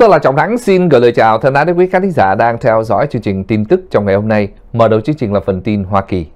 Tôi là Trọng Thắng, xin gửi lời chào thân ái đến quý khán giả đang theo dõi chương trình tin tức trong ngày hôm nay. Mở đầu chương trình là phần tin Hoa Kỳ.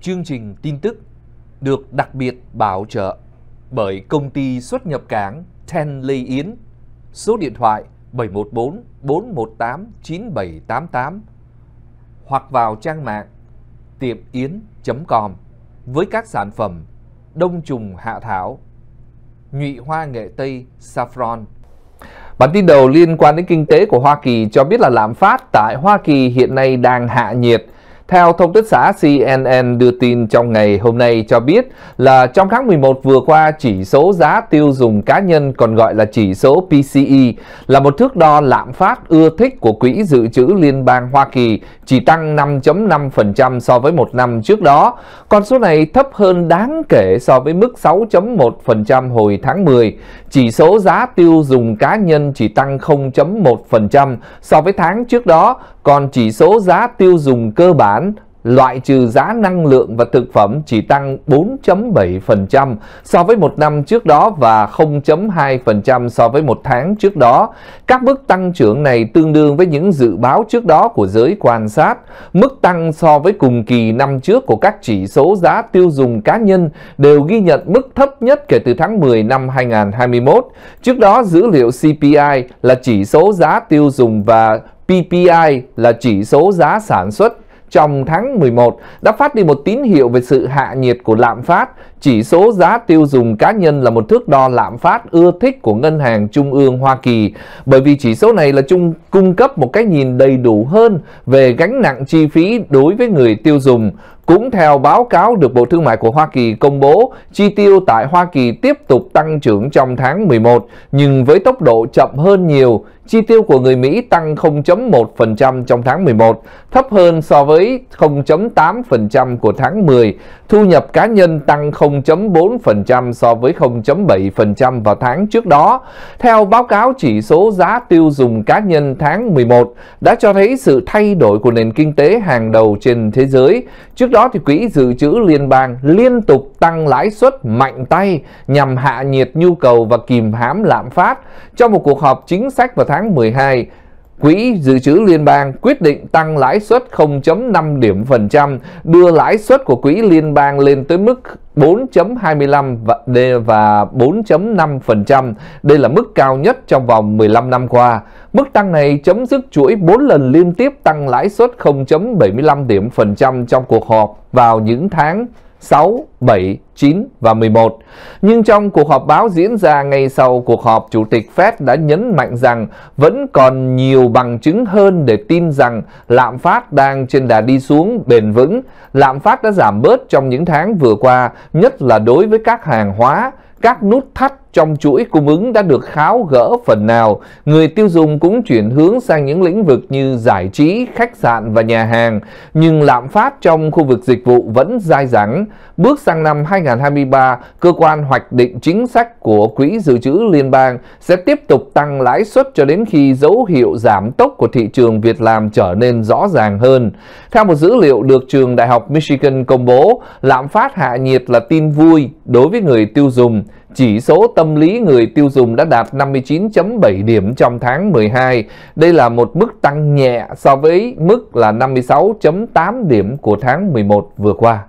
Chương trình tin tức được đặc biệt bảo trợ bởi công ty xuất nhập cảng Ten Lê Yến, số điện thoại 714 418 9788 hoặc vào trang mạng tiệm yến.com với các sản phẩm đông trùng hạ thảo, nhụy hoa nghệ tây saffron, Bản tin đầu liên quan đến kinh tế của Hoa Kỳ cho biết là lạm phát tại Hoa Kỳ hiện nay đang hạ nhiệt theo thông tin xã CNN đưa tin trong ngày hôm nay cho biết là trong tháng 11 vừa qua, chỉ số giá tiêu dùng cá nhân còn gọi là chỉ số PCE là một thước đo lạm phát ưa thích của Quỹ Dự trữ Liên bang Hoa Kỳ chỉ tăng 5.5% so với một năm trước đó. Con số này thấp hơn đáng kể so với mức 6.1% hồi tháng 10. Chỉ số giá tiêu dùng cá nhân chỉ tăng 0.1% so với tháng trước đó, còn chỉ số giá tiêu dùng cơ bản toán loại trừ giá năng lượng và thực phẩm chỉ tăng 4.7% so với một năm trước đó và 0.2% so với một tháng trước đó. Các mức tăng trưởng này tương đương với những dự báo trước đó của giới quan sát. Mức tăng so với cùng kỳ năm trước của các chỉ số giá tiêu dùng cá nhân đều ghi nhận mức thấp nhất kể từ tháng 10 năm 2021. Trước đó, dữ liệu CPI là chỉ số giá tiêu dùng và PPI là chỉ số giá sản xuất trong tháng 11 đã phát đi một tín hiệu về sự hạ nhiệt của lạm phát. Chỉ số giá tiêu dùng cá nhân là một thước đo lạm phát ưa thích của Ngân hàng Trung ương Hoa Kỳ bởi vì chỉ số này là chung cung cấp một cái nhìn đầy đủ hơn về gánh nặng chi phí đối với người tiêu dùng. Cũng theo báo cáo được Bộ Thương mại của Hoa Kỳ công bố, chi tiêu tại Hoa Kỳ tiếp tục tăng trưởng trong tháng 11 nhưng với tốc độ chậm hơn nhiều chi tiêu của người Mỹ tăng 0.1% trong tháng 11, thấp hơn so với 0.8% của tháng 10. Thu nhập cá nhân tăng 0.4% so với 0.7% vào tháng trước đó. Theo báo cáo chỉ số giá tiêu dùng cá nhân tháng 11 đã cho thấy sự thay đổi của nền kinh tế hàng đầu trên thế giới. Trước đó thì quỹ dự trữ liên bang liên tục tăng lãi suất mạnh tay nhằm hạ nhiệt nhu cầu và kìm hãm lạm phát. Trong một cuộc họp chính sách vào tháng tháng 12, Quỹ Dự trữ Liên bang quyết định tăng lãi suất 0.5 điểm phần trăm, đưa lãi suất của Quỹ Liên bang lên tới mức 4.25 và 4.5%. Đây là mức cao nhất trong vòng 15 năm qua. Mức tăng này chấm dứt chuỗi 4 lần liên tiếp tăng lãi suất 0.75 điểm phần trăm trong cuộc họp vào những tháng 6, 7, 9 và 11. Nhưng trong cuộc họp báo diễn ra ngay sau cuộc họp, Chủ tịch Fed đã nhấn mạnh rằng vẫn còn nhiều bằng chứng hơn để tin rằng lạm phát đang trên đà đi xuống bền vững. Lạm phát đã giảm bớt trong những tháng vừa qua, nhất là đối với các hàng hóa, các nút thắt trong chuỗi cung ứng đã được kháo gỡ phần nào, người tiêu dùng cũng chuyển hướng sang những lĩnh vực như giải trí, khách sạn và nhà hàng, nhưng lạm phát trong khu vực dịch vụ vẫn dai dẳng. Bước sang năm 2023, cơ quan hoạch định chính sách của Quỹ Dự trữ Liên bang sẽ tiếp tục tăng lãi suất cho đến khi dấu hiệu giảm tốc của thị trường việc làm trở nên rõ ràng hơn. Theo một dữ liệu được trường Đại học Michigan công bố, lạm phát hạ nhiệt là tin vui đối với người tiêu dùng chỉ số tâm lý người tiêu dùng đã đạt 59.7 điểm trong tháng 12. Đây là một mức tăng nhẹ so với mức là 56.8 điểm của tháng 11 vừa qua.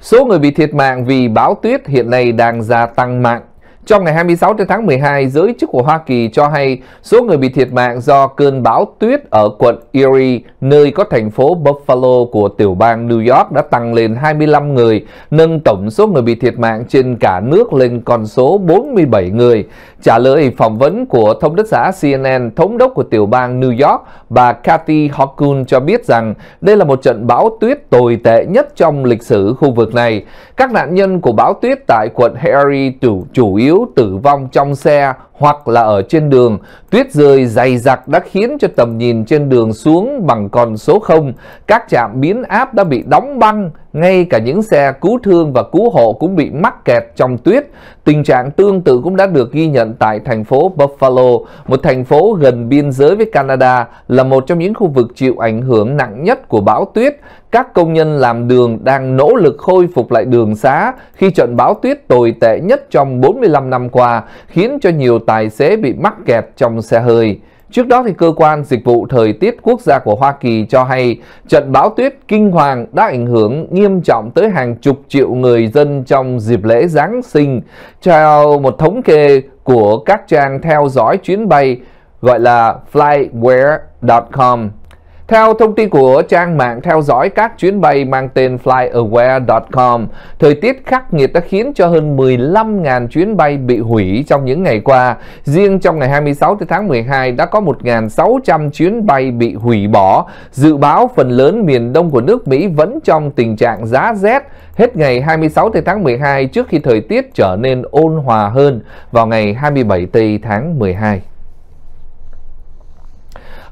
Số người bị thiệt mạng vì bão tuyết hiện nay đang gia tăng mạnh. Trong ngày 26 tháng 12, giới chức của Hoa Kỳ cho hay số người bị thiệt mạng do cơn bão tuyết ở quận Erie, nơi có thành phố Buffalo của tiểu bang New York đã tăng lên 25 người, nâng tổng số người bị thiệt mạng trên cả nước lên con số 47 người. Trả lời phỏng vấn của thông đốc xã CNN, thống đốc của tiểu bang New York, bà Kathy Hochul cho biết rằng đây là một trận bão tuyết tồi tệ nhất trong lịch sử khu vực này. Các nạn nhân của bão tuyết tại quận Erie chủ yếu yếu tử vong trong xe hoặc là ở trên đường. Tuyết rơi dày đặc đã khiến cho tầm nhìn trên đường xuống bằng con số 0. Các trạm biến áp đã bị đóng băng ngay cả những xe cứu thương và cứu hộ cũng bị mắc kẹt trong tuyết. Tình trạng tương tự cũng đã được ghi nhận tại thành phố Buffalo, một thành phố gần biên giới với Canada, là một trong những khu vực chịu ảnh hưởng nặng nhất của bão tuyết. Các công nhân làm đường đang nỗ lực khôi phục lại đường xá khi trận bão tuyết tồi tệ nhất trong 45 năm qua, khiến cho nhiều tài xế bị mắc kẹt trong xe hơi. Trước đó thì cơ quan dịch vụ thời tiết quốc gia của Hoa Kỳ cho hay trận bão tuyết kinh hoàng đã ảnh hưởng nghiêm trọng tới hàng chục triệu người dân trong dịp lễ Giáng sinh. Theo một thống kê của các trang theo dõi chuyến bay gọi là flyware.com theo thông tin của trang mạng theo dõi các chuyến bay mang tên flyaware.com, thời tiết khắc nghiệt đã khiến cho hơn 15.000 chuyến bay bị hủy trong những ngày qua. Riêng trong ngày 26 tháng 12 đã có 1.600 chuyến bay bị hủy bỏ. Dự báo phần lớn miền đông của nước Mỹ vẫn trong tình trạng giá rét hết ngày 26 tháng 12 trước khi thời tiết trở nên ôn hòa hơn vào ngày 27 tây tháng 12.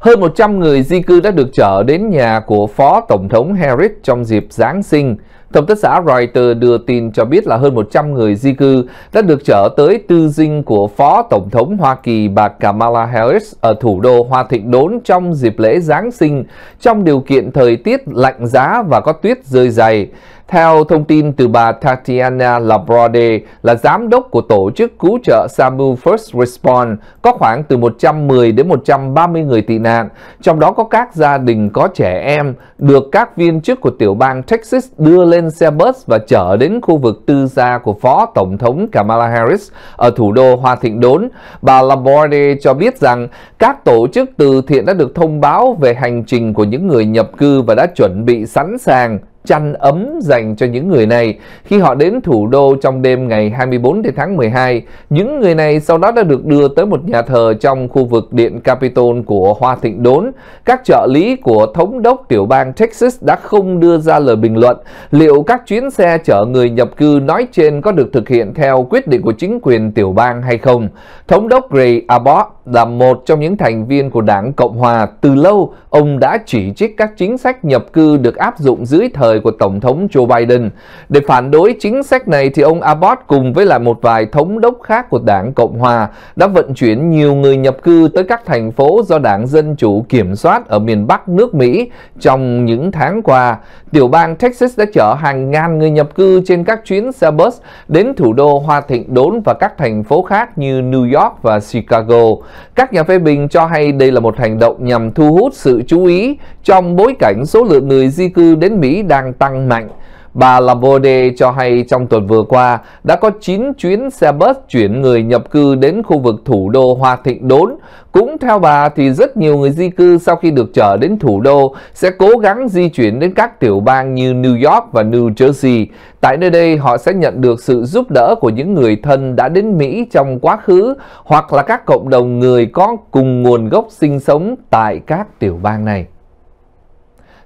Hơn 100 người di cư đã được chở đến nhà của Phó Tổng thống Harris trong dịp Giáng sinh. Tổng tác xã Reuters đưa tin cho biết là hơn 100 người di cư đã được chở tới tư dinh của Phó Tổng thống Hoa Kỳ bà Kamala Harris ở thủ đô Hoa Thịnh Đốn trong dịp lễ Giáng sinh trong điều kiện thời tiết lạnh giá và có tuyết rơi dày. Theo thông tin từ bà Tatiana Labrode là giám đốc của tổ chức cứu trợ SAMU First Response, có khoảng từ 110 đến 130 người tị nạn, trong đó có các gia đình có trẻ em được các viên chức của tiểu bang Texas đưa lên xe bus và chở đến khu vực tư gia của Phó Tổng thống Kamala Harris ở thủ đô Hoa Thịnh Đốn. Bà Labrode cho biết rằng các tổ chức từ thiện đã được thông báo về hành trình của những người nhập cư và đã chuẩn bị sẵn sàng chăn ấm dành cho những người này. Khi họ đến thủ đô trong đêm ngày 24 tháng 12, những người này sau đó đã được đưa tới một nhà thờ trong khu vực điện Capitol của Hoa Thịnh Đốn. Các trợ lý của thống đốc tiểu bang Texas đã không đưa ra lời bình luận liệu các chuyến xe chở người nhập cư nói trên có được thực hiện theo quyết định của chính quyền tiểu bang hay không. Thống đốc Gray Abbott là một trong những thành viên của Đảng Cộng Hòa, từ lâu ông đã chỉ trích các chính sách nhập cư được áp dụng dưới thời của Tổng thống Joe Biden. Để phản đối chính sách này thì ông Abbott cùng với lại một vài thống đốc khác của Đảng Cộng Hòa đã vận chuyển nhiều người nhập cư tới các thành phố do Đảng Dân Chủ kiểm soát ở miền Bắc nước Mỹ trong những tháng qua. Tiểu bang Texas đã chở hàng ngàn người nhập cư trên các chuyến xe bus đến thủ đô Hoa Thịnh Đốn và các thành phố khác như New York và Chicago. Các nhà phê bình cho hay đây là một hành động nhằm thu hút sự chú ý trong bối cảnh số lượng người di cư đến Mỹ đang tăng mạnh Bà Laborde cho hay trong tuần vừa qua đã có 9 chuyến xe bus chuyển người nhập cư đến khu vực thủ đô Hoa Thịnh Đốn. Cũng theo bà thì rất nhiều người di cư sau khi được trở đến thủ đô sẽ cố gắng di chuyển đến các tiểu bang như New York và New Jersey. Tại nơi đây họ sẽ nhận được sự giúp đỡ của những người thân đã đến Mỹ trong quá khứ hoặc là các cộng đồng người có cùng nguồn gốc sinh sống tại các tiểu bang này.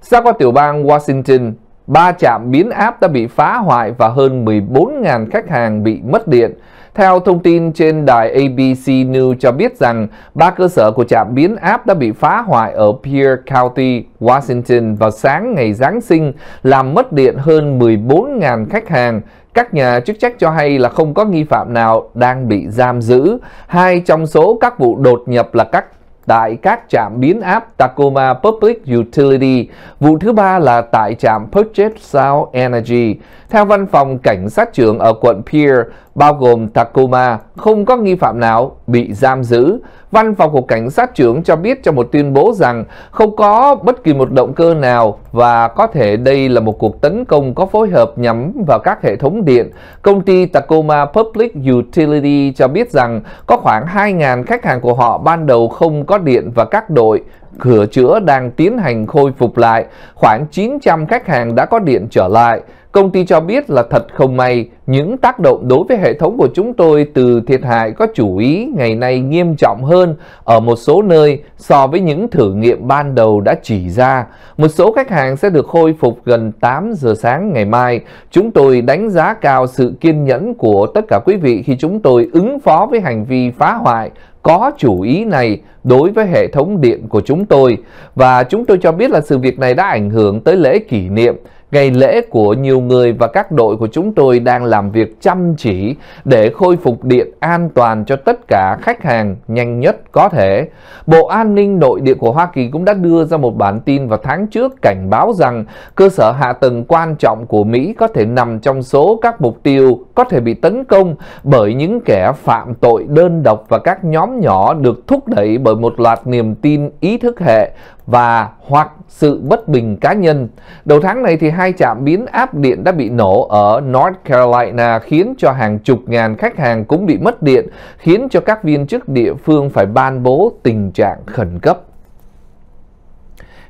Xa qua tiểu bang Washington, 3 trạm biến áp đã bị phá hoại và hơn 14.000 khách hàng bị mất điện. Theo thông tin trên đài ABC News cho biết rằng ba cơ sở của trạm biến áp đã bị phá hoại ở Pierre County, Washington vào sáng ngày Giáng sinh, làm mất điện hơn 14.000 khách hàng. Các nhà chức trách cho hay là không có nghi phạm nào đang bị giam giữ. Hai trong số các vụ đột nhập là các tại các trạm biến áp Tacoma Public Utility. Vụ thứ ba là tại trạm Puget Sound Energy. Theo văn phòng cảnh sát trưởng ở quận Pierre, bao gồm Takuma, không có nghi phạm nào bị giam giữ. Văn phòng của cảnh sát trưởng cho biết trong một tuyên bố rằng không có bất kỳ một động cơ nào và có thể đây là một cuộc tấn công có phối hợp nhắm vào các hệ thống điện. Công ty Tacoma Public Utility cho biết rằng có khoảng 2.000 khách hàng của họ ban đầu không có điện và các đội cửa chữa đang tiến hành khôi phục lại. Khoảng 900 khách hàng đã có điện trở lại. Công ty cho biết là thật không may, những tác động đối với hệ thống của chúng tôi từ thiệt hại có chủ ý ngày nay nghiêm trọng hơn ở một số nơi so với những thử nghiệm ban đầu đã chỉ ra. Một số khách hàng sẽ được khôi phục gần 8 giờ sáng ngày mai. Chúng tôi đánh giá cao sự kiên nhẫn của tất cả quý vị khi chúng tôi ứng phó với hành vi phá hoại có chủ ý này đối với hệ thống điện của chúng tôi và chúng tôi cho biết là sự việc này đã ảnh hưởng tới lễ kỷ niệm Ngày lễ của nhiều người và các đội của chúng tôi đang làm việc chăm chỉ để khôi phục điện an toàn cho tất cả khách hàng nhanh nhất có thể. Bộ An ninh Nội địa của Hoa Kỳ cũng đã đưa ra một bản tin vào tháng trước cảnh báo rằng cơ sở hạ tầng quan trọng của Mỹ có thể nằm trong số các mục tiêu có thể bị tấn công bởi những kẻ phạm tội đơn độc và các nhóm nhỏ được thúc đẩy bởi một loạt niềm tin ý thức hệ và hoặc sự bất bình cá nhân. Đầu tháng này thì hai trạm biến áp điện đã bị nổ ở North Carolina khiến cho hàng chục ngàn khách hàng cũng bị mất điện, khiến cho các viên chức địa phương phải ban bố tình trạng khẩn cấp.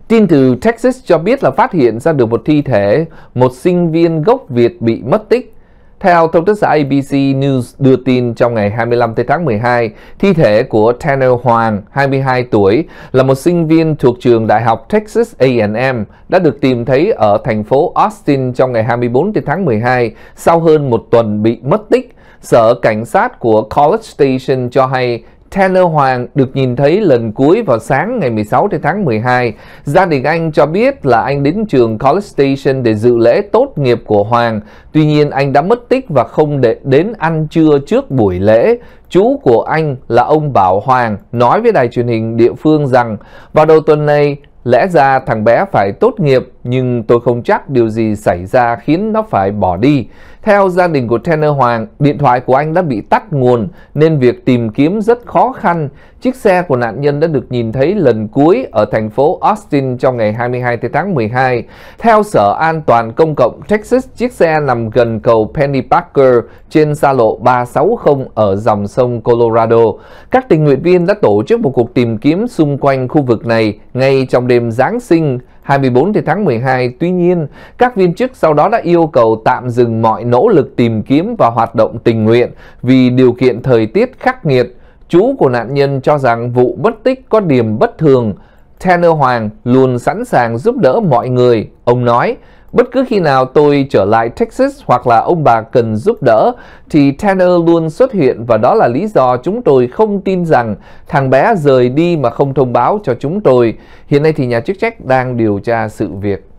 Tin từ Texas cho biết là phát hiện ra được một thi thể, một sinh viên gốc Việt bị mất tích. Theo thông tấn xã ABC News đưa tin trong ngày 25 tháng 12, thi thể của Tanner Hoàng, 22 tuổi, là một sinh viên thuộc trường Đại học Texas A&M, đã được tìm thấy ở thành phố Austin trong ngày 24 tháng 12 sau hơn một tuần bị mất tích. Sở Cảnh sát của College Station cho hay Tanner Hoàng được nhìn thấy lần cuối vào sáng ngày 16 tháng 12. Gia đình anh cho biết là anh đến trường College Station để dự lễ tốt nghiệp của Hoàng. Tuy nhiên anh đã mất tích và không để đến ăn trưa trước buổi lễ. Chú của anh là ông Bảo Hoàng nói với đài truyền hình địa phương rằng vào đầu tuần này lẽ ra thằng bé phải tốt nghiệp nhưng tôi không chắc điều gì xảy ra khiến nó phải bỏ đi. Theo gia đình của Tanner Hoàng, điện thoại của anh đã bị tắt nguồn nên việc tìm kiếm rất khó khăn. Chiếc xe của nạn nhân đã được nhìn thấy lần cuối ở thành phố Austin trong ngày 22 tháng 12. Theo Sở An toàn Công cộng Texas, chiếc xe nằm gần cầu Penny Parker trên xa lộ 360 ở dòng sông Colorado. Các tình nguyện viên đã tổ chức một cuộc tìm kiếm xung quanh khu vực này ngay trong đêm Giáng sinh 24 thì tháng 12. Tuy nhiên, các viên chức sau đó đã yêu cầu tạm dừng mọi nỗ lực tìm kiếm và hoạt động tình nguyện vì điều kiện thời tiết khắc nghiệt. Chú của nạn nhân cho rằng vụ bất tích có điểm bất thường. Tanner Hoàng luôn sẵn sàng giúp đỡ mọi người. Ông nói, Bất cứ khi nào tôi trở lại Texas hoặc là ông bà cần giúp đỡ thì Tanner luôn xuất hiện và đó là lý do chúng tôi không tin rằng thằng bé rời đi mà không thông báo cho chúng tôi. Hiện nay thì nhà chức trách đang điều tra sự việc.